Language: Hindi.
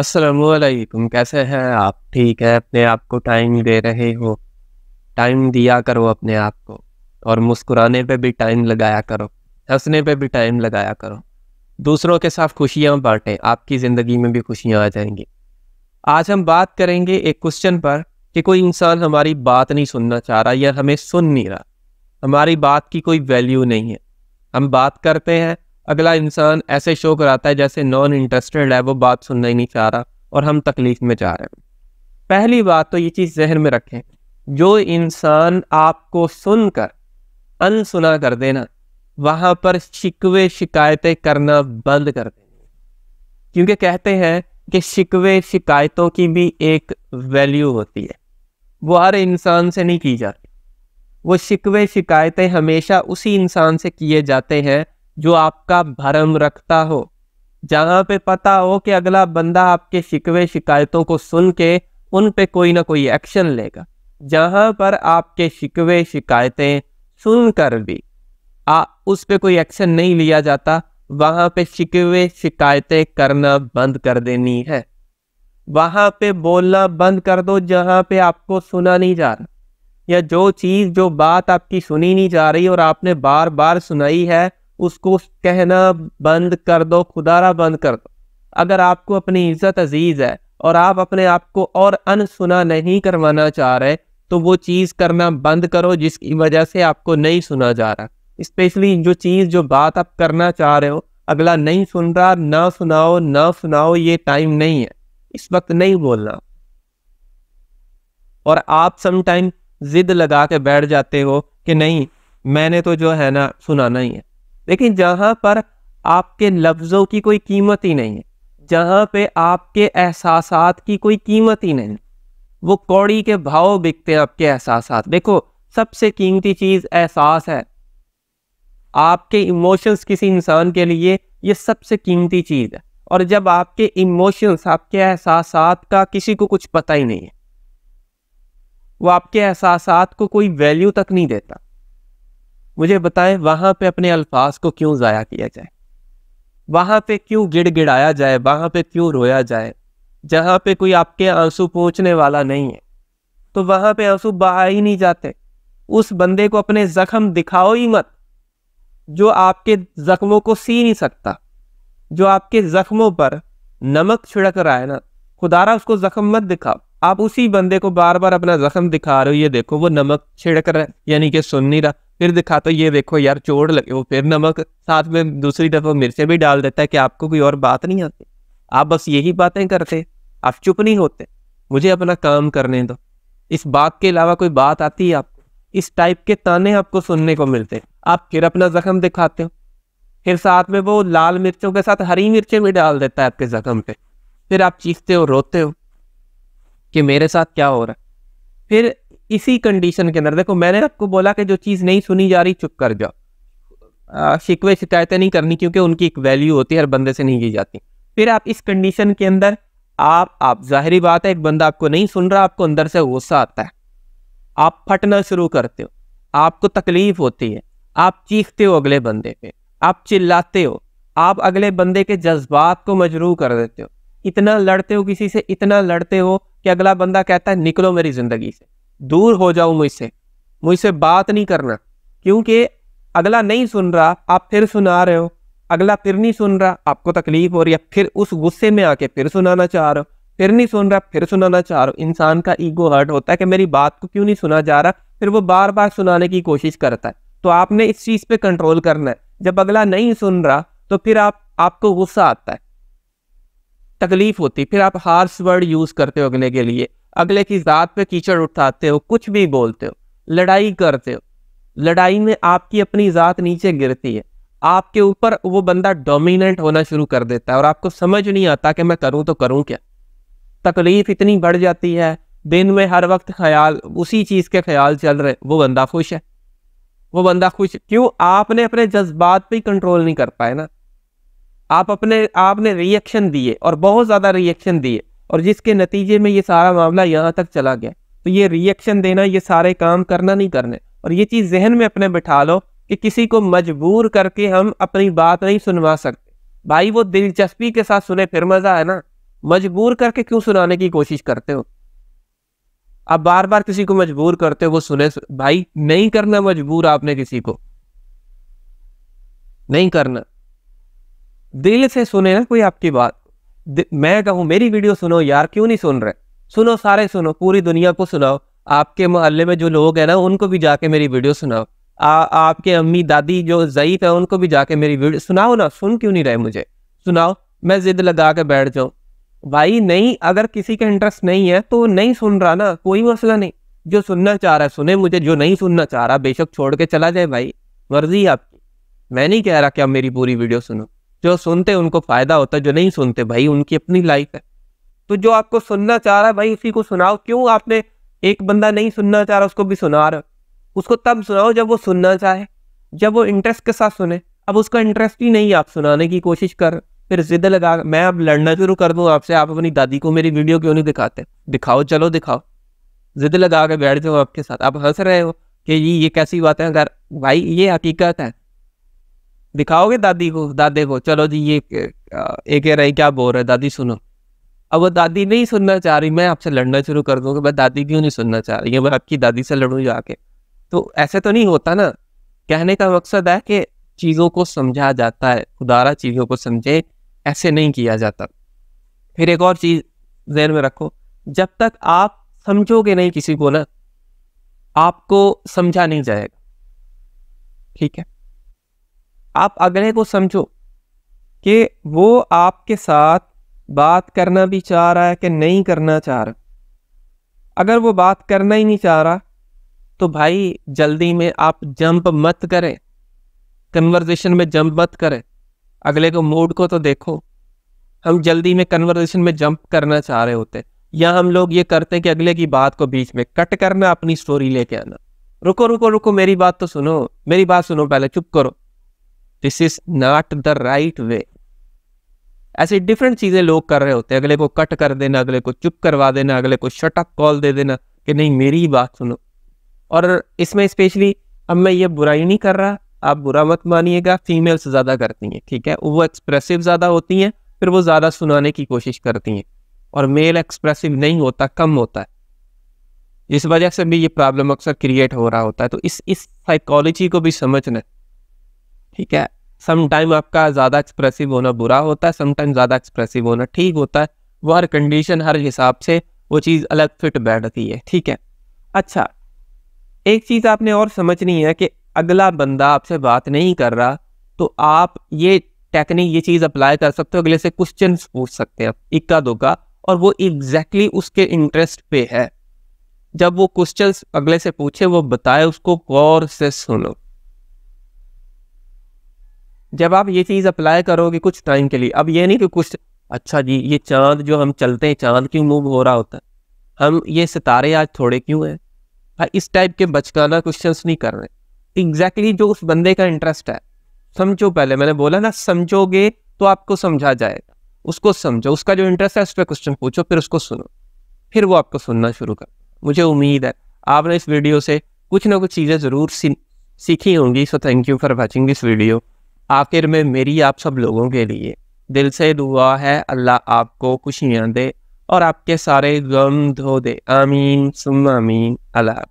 असलकुम कैसे हैं आप ठीक है अपने आप को टाइम दे रहे हो टाइम दिया करो अपने आप को और मुस्कुराने पे भी टाइम लगाया करो हंसने पे भी टाइम लगाया करो दूसरों के साथ खुशियाँ बांटें आपकी ज़िंदगी में भी खुशियाँ आ जाएंगी आज हम बात करेंगे एक क्वेश्चन पर कि कोई इंसान हमारी बात नहीं सुनना चाह रहा या हमें सुन नहीं रहा हमारी बात की कोई वैल्यू नहीं है हम बात करते हैं अगला इंसान ऐसे शो कराता है जैसे नॉन इंटरेस्टेड है वो बात सुनना ही नहीं चाह रहा और हम तकलीफ में जा रहे हैं पहली बात तो ये चीज़ जहन में रखें जो इंसान आपको सुनकर अनसुना कर देना वहाँ पर शिकवे शिकायतें करना बंद कर दे क्योंकि कहते हैं कि शिकवे शिकायतों की भी एक वैल्यू होती है वो हर इंसान से नहीं की जाती वो शिकवे शिकायतें हमेशा उसी इंसान से किए जाते हैं जो आपका भरम रखता हो जहां पे पता हो कि अगला बंदा आपके शिकवे शिकायतों को सुन के उन पे कोई ना कोई एक्शन लेगा जहां पर आपके शिकवे शिकायतें सुनकर भी आ उस पे कोई एक्शन नहीं लिया जाता वहां पे शिकवे शिकायतें करना बंद कर देनी है वहां पे बोलना बंद कर दो जहां पे आपको सुना नहीं जा रहा या जो चीज़ जो बात आपकी सुनी नहीं जा रही और आपने बार बार सुनाई है उसको कहना बंद कर दो खुदारा बंद कर दो अगर आपको अपनी इज्जत अजीज है और आप अपने आप को और अनसुना नहीं करवाना चाह रहे तो वो चीज़ करना बंद करो जिसकी वजह से आपको नहीं सुना जा रहा स्पेशली जो चीज़ जो बात आप करना चाह रहे हो अगला नहीं सुन रहा ना सुनाओ ना सुनाओ ये टाइम नहीं है इस वक्त नहीं बोलना और आप समटाइम जिद लगा के बैठ जाते हो कि नहीं मैंने तो जो है ना सुनाना ही है लेकिन जहां पर आपके लफ्ज़ों की कोई कीमत ही नहीं है जहां पे आपके एहसास की कोई कीमत ही नहीं वो कौड़ी के भाव बिकते हैं आपके एहसास देखो सबसे कीमती चीज़ एहसास है आपके इमोशंस किसी इंसान के लिए ये सबसे कीमती चीज़ है और जब आपके इमोशंस आपके एहसास का किसी को कुछ पता ही नहीं है वो आपके एहसास को कोई वैल्यू तक नहीं देता मुझे बताएं वहां पे अपने अल्फाज को क्यों ज़ाया किया जाए वहां पे क्यों गिड़ गिड़ाया जाए वहां पे क्यों रोया जाए जहां पे कोई आपके आंसू पहुंचने वाला नहीं है तो वहां पे आंसू बहा ही नहीं जाते उस बंदे को अपने ज़ख्म दिखाओ ही मत जो आपके ज़ख्मों को सी नहीं सकता जो आपके ज़ख्मों पर नमक छिड़क रहा है ना खुदारा उसको ज़ख्म मत दिखाओ आप उसी बंदे को बार बार अपना ज़ख्म दिखा रहे हो ये देखो वो नमक छिड़क रहा है यानी कि सुन नहीं रहा फिर दिखाता ये देखो यार चोट लगे वो फिर नमक साथ में दूसरी दफा मिर्चें भी डाल देता है कि आपको कोई और बात नहीं आती आप बस यही बातें करते आप चुप नहीं होते मुझे अपना काम करने दो इस बात के अलावा कोई बात आती है आपको इस टाइप के ताने आपको सुनने को मिलते आप फिर अपना जख्म दिखाते हो फिर साथ में वो लाल मिर्चों के साथ हरी मिर्चें भी डाल देता है आपके जख्म पे फिर आप चीखते हो रोते हो कि मेरे साथ क्या हो रहा है फिर इसी कंडीशन के अंदर देखो मैंने आपको बोला कि जो चीज़ नहीं सुनी जा रही चुप कर जाओ शिकवे शिकायतें नहीं करनी क्योंकि उनकी एक वैल्यू होती है हर बंदे से नहीं की जाती फिर आप इस कंडीशन के अंदर आप आप जाहरी बात है एक बंदा आपको नहीं सुन रहा आपको अंदर से गुस्सा आता है आप फटना शुरू करते हो आपको तकलीफ होती है आप चीखते हो अगले बंदे पे आप चिल्लाते हो आप अगले बंदे के जज्बात को मजरू कर देते हो इतना लड़ते हो किसी से इतना लड़ते हो कि अगला बंदा कहता है निकलो मेरी ज़िंदगी से दूर हो जाओ मुझसे मुझसे बात नहीं करना क्योंकि अगला नहीं सुन रहा आप फिर सुना रहे हो अगला फिर नहीं सुन रहा आपको तकलीफ हो रही है फिर उस गुस्से में आके फिर सुनाना चाह रहे हो फिर नहीं सुन रहा फिर सुनाना चाह रहा हो इंसान का ईगो हर्ट होता है कि मेरी बात को क्यों नहीं सुना जा रहा फिर वो बार बार सुनाने की कोशिश करता है तो आपने इस चीज़ पे कंट्रोल करना है जब अगला नहीं सुन रहा तो फिर आप आपको गुस्सा आता है तकलीफ होती फिर आप हार्स वर्ड यूज़ करते हो अगले के लिए अगले की ज़ात पे कीचड़ उठाते हो कुछ भी बोलते हो लड़ाई करते हो लड़ाई में आपकी अपनी ज़ात नीचे गिरती है आपके ऊपर वो बंदा डोमिनेंट होना शुरू कर देता है और आपको समझ नहीं आता कि मैं करूँ तो करूँ क्या तकलीफ इतनी बढ़ जाती है दिन में हर वक्त ख्याल उसी चीज़ के ख्याल चल रहे वो बंदा खुश है वो बंदा खुश क्यों आपने अपने जज्बात पे कंट्रोल नहीं कर पाए ना आप अपने आपने रिएक्शन दिए और बहुत ज़्यादा रिएक्शन दिए और जिसके नतीजे में ये सारा मामला यहाँ तक चला गया तो ये रिएक्शन देना ये सारे काम करना नहीं करने और ये चीज़ जहन में अपने बिठा लो कि किसी को मजबूर करके हम अपनी बात नहीं सुनवा सकते भाई वो दिलचस्पी के साथ सुने फिर मज़ा है ना मजबूर करके क्यों सुनाने की कोशिश करते हो आप बार बार किसी को मजबूर करते हो वो सुने भाई नहीं करना मजबूर आपने किसी को नहीं करना दिल से सुने ना कोई आपकी बात मैं कहूँ मेरी वीडियो सुनो यार क्यों नहीं सुन रहे सुनो सारे सुनो पूरी दुनिया को सुनाओ आपके मोहल्ले में जो लोग हैं ना उनको भी जाके मेरी वीडियो सुनाओ आ, आपके अम्मी दादी जो ज़यीफ़ है उनको भी जाके मेरी वीडियो सुनाओ ना सुन क्यों नहीं रहे मुझे सुनाओ मैं ज़िद लगा के बैठ जाऊँ भाई नहीं अगर किसी का इंटरेस्ट नहीं है तो नहीं सुन रहा ना कोई मसला नहीं जो सुनना चाह रहा है सुने मुझे जो नहीं सुनना चाह रहा बेशक छोड़ के चला जाए भाई मर्जी आपकी मैं नहीं कह रहा कि आप मेरी पूरी वीडियो सुनो जो सुनते उनको फायदा होता है जो नहीं सुनते भाई उनकी अपनी लाइफ है तो जो आपको सुनना चाह रहा है भाई उसी को सुनाओ क्यों आपने एक बंदा नहीं सुनना चाह रहा उसको भी सुना रहा उसको तब सुनाओ जब वो सुनना चाहे जब वो इंटरेस्ट के साथ सुने अब उसका इंटरेस्ट ही नहीं आप सुनाने की कोशिश कर फिर जिद लगा मैं अब लड़ना शुरू कर दूँ आपसे आप अपनी दादी को मेरी वीडियो क्यों नहीं दिखाते दिखाओ चलो दिखाओ जिद लगा के बैठ जाओ आपके साथ आप हंस रहे हो कि ये ये कैसी बात है अगर भाई ये हकीकत है दिखाओगे दादी को दादे को चलो जी ये एक कह रही क्या बोल रहे दादी सुनो अब वो दादी नहीं सुनना चाह रही मैं आपसे लड़ना शुरू कर दूँगी मैं दादी क्यों नहीं सुनना चाह रही है मैं आपकी दादी से लड़ूँ जाके तो ऐसे तो नहीं होता ना कहने का मकसद है कि चीज़ों को समझा जाता है उदारा चीज़ों को समझे ऐसे नहीं किया जाता फिर एक और चीज़ जहन में रखो जब तक आप समझोगे नहीं किसी को ना आपको समझा नहीं जाएगा ठीक है आप अगले को समझो कि वो आपके साथ बात करना भी चाह रहा है कि नहीं करना चाह रहा अगर वो बात करना ही नहीं चाह रहा तो भाई जल्दी में आप जंप मत करें कन्वर्जेशन में जंप मत करें अगले को मूड को तो देखो हम जल्दी में कन्वर्जेशन में जंप करना चाह रहे होते या हम लोग ये करते हैं कि अगले की बात को बीच में कट करना अपनी स्टोरी लेके आना रुको रुको रुको मेरी बात तो सुनो मेरी बात सुनो पहले चुप करो this is not the right way ऐसे डिफरेंट चीज़ें लोग कर रहे होते हैं अगले को कट कर देना अगले को चुप करवा देना अगले को शटअप कॉल दे देना कि नहीं मेरी ही बात सुनो और इसमें स्पेशली अब मैं ये बुराई नहीं कर रहा आप बुरा मत मानिएगा फीमेल्स ज़्यादा करती हैं ठीक है वो एक्सप्रेसिव ज़्यादा होती हैं फिर वो ज़्यादा सुनाने की कोशिश करती हैं और मेल एक्सप्रेसिव नहीं होता कम होता है जिस वजह से भी ये प्रॉब्लम अक्सर क्रिएट हो रहा होता है तो इस इस साइकोलॉजी को भी समझना ठीक है समटाइम आपका ज़्यादा एक्सप्रेसिव होना बुरा होता है समटाइम ज़्यादा एक्सप्रेसिव होना ठीक होता है वो हर कंडीशन हर हिसाब से वो चीज़ अलग फिट बैठती है ठीक है अच्छा एक चीज़ आपने और समझनी है कि अगला बंदा आपसे बात नहीं कर रहा तो आप ये टेक्निक ये चीज़ अप्लाई कर सकते हो अगले से क्वेश्चन पूछ सकते हैं इक्का दुक्का और वो एग्जैक्टली exactly उसके इंटरेस्ट पे है जब वो क्वेश्चन अगले से पूछे वो बताए उसको गौर से सुनो जब आप ये चीज़ अप्लाई करोगे कुछ टाइम के लिए अब ये नहीं कि कुछ अच्छा जी ये चांद जो हम चलते हैं चांद क्यों मूव हो रहा होता है हम ये सितारे आज थोड़े क्यों हैं भाई इस टाइप के बचकाना क्वेश्चन नहीं कर रहे एग्जैक्टली exactly जो उस बंदे का इंटरेस्ट है समझो पहले मैंने बोला ना समझोगे तो आपको समझा जाएगा उसको समझो उसका जो इंटरेस्ट है उस पर क्वेश्चन पूछो फिर उसको सुनो फिर वो आपको सुनना शुरू कर मुझे उम्मीद है आपने इस वीडियो से कुछ ना कुछ चीज़ें ज़रूर सीखी होंगी so thank you for watching this video आखिर में मेरी आप सब लोगों के लिए दिल से दुआ है अल्लाह आपको खुशियाँ दे और आपके सारे गम धो दे आमीन सुम आमीन अल्लाह